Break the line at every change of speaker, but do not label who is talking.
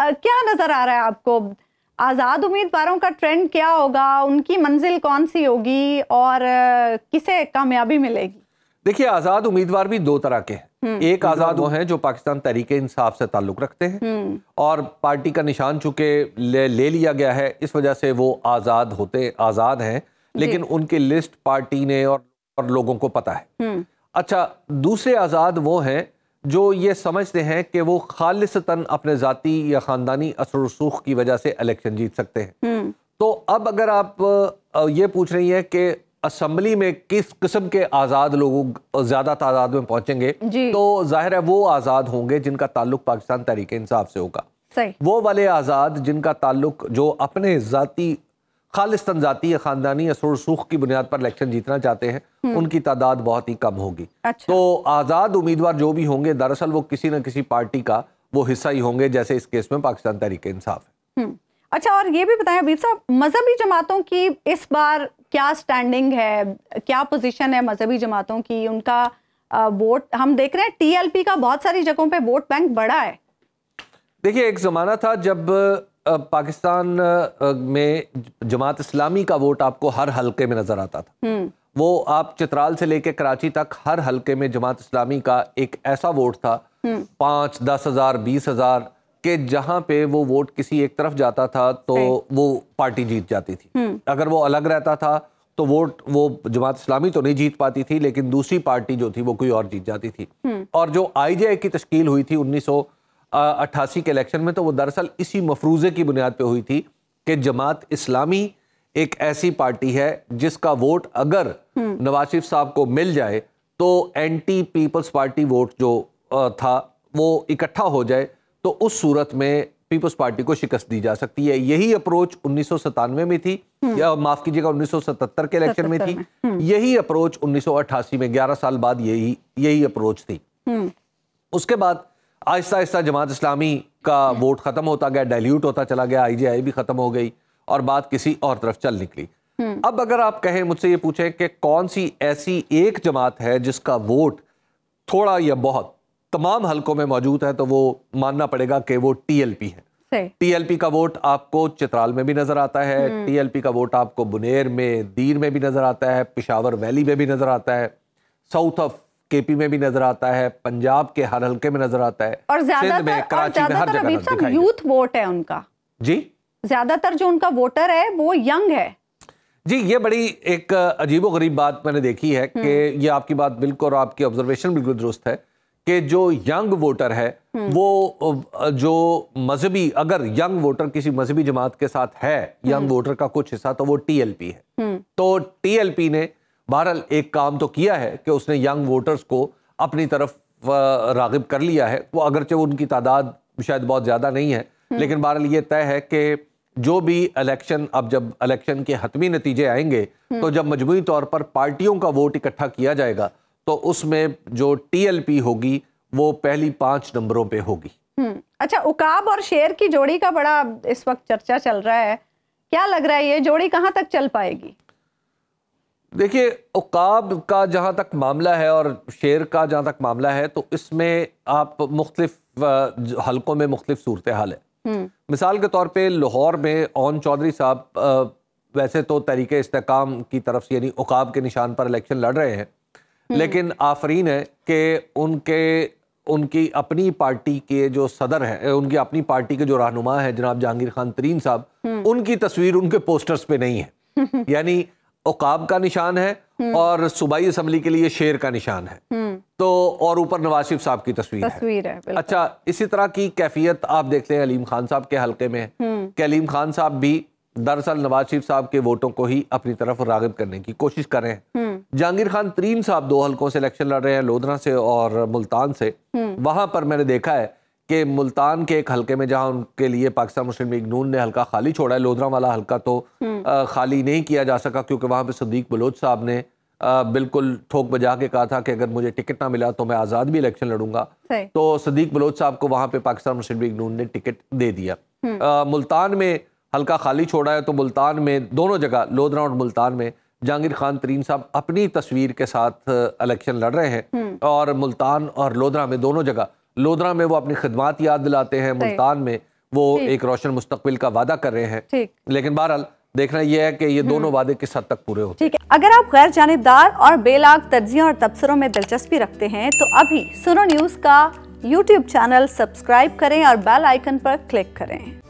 क्या नज़र आ रहा है आपको आज़ाद उम्मीदवारों का ट्रेंड क्या होगा उनकी मंजिल कौन सी होगी और किसे कामयाबी मिलेगी
देखिए आज़ाद उम्मीदवार भी दो तरह के हैं हम्म। एक आज़ाद वो हैं जो पाकिस्तान तरीके इंसाफ से ताल्लुक़ रखते हैं हम्म। और पार्टी का निशान चुके ले, ले लिया गया है इस वजह से वो आज़ाद होते आज़ाद हैं लेकिन उनकी लिस्ट पार्टी ने और, और लोगों को पता है हम्म। अच्छा दूसरे आज़ाद वो हैं जो ये समझते हैं कि वो खालिशता अपने ज़ाती या ख़ानदानी असर रसूख की वजह से इलेक्शन जीत सकते हैं हम्म। तो अब अगर आप ये पूछ रही हैं कि असम्बली में किस किस्म के आज़ाद लोगों ज़्यादा तादाद में पहुंचेंगे तो जाहिर है वो आज़ाद होंगे जिनका ताल्लुक पाकिस्तान तरीके इंसाफ से होगा वो वाले आज़ाद जिनका ताल्लुक जो अपने जाति खालिस्तान जाती या ख़ानदानी या सुरसूख की बुनियाद पर इलेक्शन जीतना चाहते हैं हम्म। उनकी तादाद बहुत ही कम होगी अच्छा। तो आज़ाद उम्मीदवार जो भी होंगे दरअसल वो किसी न किसी पार्टी का वो हिस्सा ही होंगे जैसे इस केस में पाकिस्तान तहरीक इंसाफ
है हम्म। अच्छा और ये भी बताएं अबीब साहब मजहबी जमातों की इस बार क्या स्टैंडिंग है क्या पोजिशन है मजहबी जमातों की उनका वोट हम देख रहे हैं टी का बहुत सारी जगहों पर वोट बैंक बड़ा है
देखिए एक ज़माना था जब पाकिस्तान में जमात इस्लामी का वोट आपको हर हलके में नज़र आता था हम्म। वो आप चित्राल से लेकर कराची तक हर हलके में जमात इस्लामी का एक ऐसा वोट था हम्म। पांच दस हज़ार बीस हज़ार के जहां पे वो वोट किसी एक तरफ जाता था तो वो पार्टी जीत जाती थी हम्म। अगर वो अलग रहता था तो वोट वो जमात इस्लामी तो नहीं जीत पाती थी लेकिन दूसरी पार्टी जो थी वो कोई और जीत जाती थी और जो आई की तश्कील हुई थी उन्नीस सौ अट्ठासी के इलेक्शन में तो वो दरअसल इसी मफरूज़े की बुनियाद पर हुई थी कि जमात इस्लामी एक ऐसी पार्टी है जिसका वोट अगर हम्म। नवाज शरीफ साहब को मिल जाए तो एंटी पीपल्स पार्टी वोट जो था वो इकट्ठा हो जाए तो उस सूरत में पीपल्स पार्टी को शिकस्त दी जा सकती है यही अप्रोच उन्नीस में थी हम्म। या माफ कीजिएगा 1977 के इलेक्शन में थी हम्म। यही अप्रोच 1988 में 11 साल बाद यही यही अप्रोच थी उसके बाद आहिस्ता आहिस्ता जमात इस्लामी का वोट ख़त्म होता गया डायल्यूट होता चला गया आईजीआई भी ख़त्म हो गई और बात किसी और तरफ चल निकली हम्म। अब अगर आप कहें मुझसे ये पूछें कि कौन सी ऐसी एक जमात है जिसका वोट थोड़ा या बहुत तमाम हलकों में मौजूद है तो वो मानना पड़ेगा कि वो टीएलपी है टीएलपी का वोट आपको चित्राल में भी नजर आता है टीएलपी हम्म। का वोट आपको बुनेर में दीर में भी नजर आता है पिशावर वैली में भी नजर आता है साउथ ऑफ केपी में भी नजर आता है पंजाब के हर हल्के में नजर आता है और ज्यादातर
यूथ वोट है उनका जी ज्यादातर जो उनका वोटर है वो यंग है
जी ये बड़ी एक अजीबो गरीब बात मैंने देखी है कि हम्म। ये आपकी बात बिल्कुल और आपकी ऑब्जर्वेशन बिल्कुल दुरुस्त है कि जो यंग वोटर है हम्म। वो जो मजहबी अगर यंग वोटर किसी मजहबी जमात के साथ है यंग वोटर हम्म। का कुछ हिस्सा तो वो टीएलपी है तो टीएलपी ने बहरहाल एक काम तो किया है कि उसने यंग वोटर्स को अपनी तरफ रागब कर लिया है वो अगरचे उनकी तादाद शायद बहुत ज़्यादा नहीं है हम्म। लेकिन बहरहाल ये तय है कि जो भी इलेक्शन अब जब इलेक्शन के हतमी नतीजे आएंगे हम्म। तो जब मजमू तौर पर पार्टियों का वोट इकट्ठा किया जाएगा तो उसमें जो टी होगी वो पहली पांच नंबरों पर होगी
हम्म। अच्छा उकाब और शेर की जोड़ी का बड़ा इस वक्त चर्चा चल रहा है क्या लग रहा है ये जोड़ी कहाँ तक चल पाएगी
देखिए उकाब का जहाँ तक मामला है और शेर का जहाँ तक मामला है तो इसमें आप मुख्तफ हलकों में मुख्तलिफ सूरत हाल है हम्म। मिसाल के तौर पर लाहौर में ओन चौधरी साहब वैसे तो तरीके इसकाम की तरफ से यानी उकाब के निशान पर इलेक्शन लड़ रहे हैं हम्म। लेकिन आफरीन है कि उनके उनकी अपनी पार्टी के जो सदर हैं उनकी अपनी पार्टी के जो रहनुमा है जनाब जहांगीर खान तरीन साहब हम्म। उनकी तस्वीर उनके पोस्टर्स पे नहीं है यानी औकाब का निशान है हम्म। और सूबाई असम्बली के लिए शेर का निशान है हम्म। तो और ऊपर नवाज शिफ साहब की तस्वीर
तस्वीर है, है
अच्छा इसी तरह की कैफियत आप देखते हैं अलीम खान साहब के हलके में हम्म। कि अलीम खान साहब भी दरअसल नवाज शिफ साहब के वोटों को ही अपनी तरफ रागब करने की कोशिश कर रहे हैं जहांगीर खान तरीन साहब दो हलकों से इलेक्शन लड़ रहे हैं लोधरा से और मुल्तान से वहां पर मैंने देखा है कि मुल्तान के एक हल्के में जहां उनके लिए पाकिस्तान मुस्लिम लीग नून ने हल्का खाली छोड़ा है लोधरा वाला हल्का तो हम्म। खाली नहीं किया जा सका क्योंकि वहां पे सदीक बलोच साहब ने बिल्कुल ठोक बजा के कहा था कि अगर मुझे टिकट ना मिला तो मैं आज़ाद भी इलेक्शन लड़ूंगा तो सदीक बलोच साहब को वहां पे पाकिस्तान मुस्लिम लीग नून ने टिकट दे दिया आ, हम्म। मुल्तान में हल्का खाली छोड़ा है तो मुल्तान में दोनों जगह लोधरा और मुल्तान में जहांगीर खान तरीन साहब अपनी तस्वीर के साथ इलेक्शन लड़ रहे हैं हम्म। और मुल्तान और लोधरा में दोनों जगह लोधरा में वो अपनी खदमात याद दिलाते हैं मुल्तान में वो एक रोशन मुस्तबिल का वादा कर रहे हैं लेकिन बहरहाल देखना यह है कि ये हम्म। दोनों वादे किस हद तक पूरे होते
हैं अगर आप गैर जानबदार और बेलाग तर्जियों और तबसरों में दिलचस्पी रखते हैं तो अभी सुनो न्यूज का यूट्यूब चैनल सब्सक्राइब करें और बेल आइकन पर क्लिक करें